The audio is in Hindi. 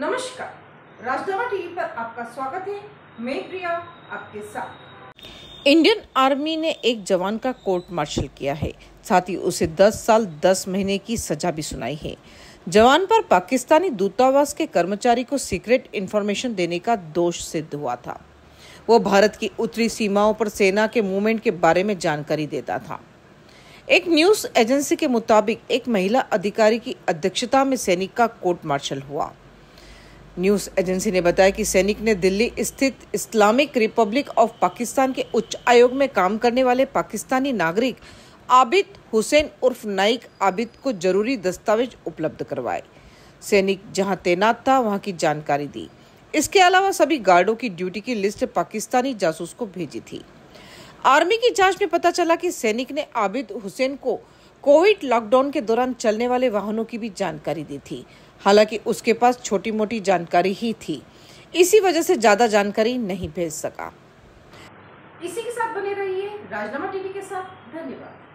नमस्कार राजधवा टीवी पर आपका स्वागत है मैं प्रिया आपके साथ इंडियन आर्मी ने एक जवान का कोर्ट मार्शल किया है साथ ही उसे 10 साल 10 महीने की सजा भी सुनाई है जवान पर पाकिस्तानी दूतावास के कर्मचारी को सीक्रेट इंफॉर्मेशन देने का दोष सिद्ध हुआ था वो भारत की उत्तरी सीमाओं पर सेना के मूवमेंट के बारे में जानकारी देता था एक न्यूज एजेंसी के मुताबिक एक महिला अधिकारी की अध्यक्षता में सैनिक का कोर्ट मार्शल हुआ न्यूज एजेंसी ने बताया कि सैनिक ने दिल्ली स्थित इस्लामिक रिपब्लिक ऑफ पाकिस्तान के उच्च आयोग में काम करने वाले पाकिस्तानी नागरिक आबिद हुसैन उर्फ नाइक आबिद को जरूरी दस्तावेज उपलब्ध करवाए सैनिक जहां तैनात था वहां की जानकारी दी इसके अलावा सभी गार्डो की ड्यूटी की लिस्ट पाकिस्तानी जासूस को भेजी थी आर्मी की जांच में पता चला कि सैनिक ने आबिद हुसैन को कोविड लॉकडाउन के दौरान चलने वाले वाहनों की भी जानकारी दी थी हालांकि उसके पास छोटी मोटी जानकारी ही थी इसी वजह से ज्यादा जानकारी नहीं भेज सका इसी के साथ बने रहिए राजनामा टीवी के साथ धन्यवाद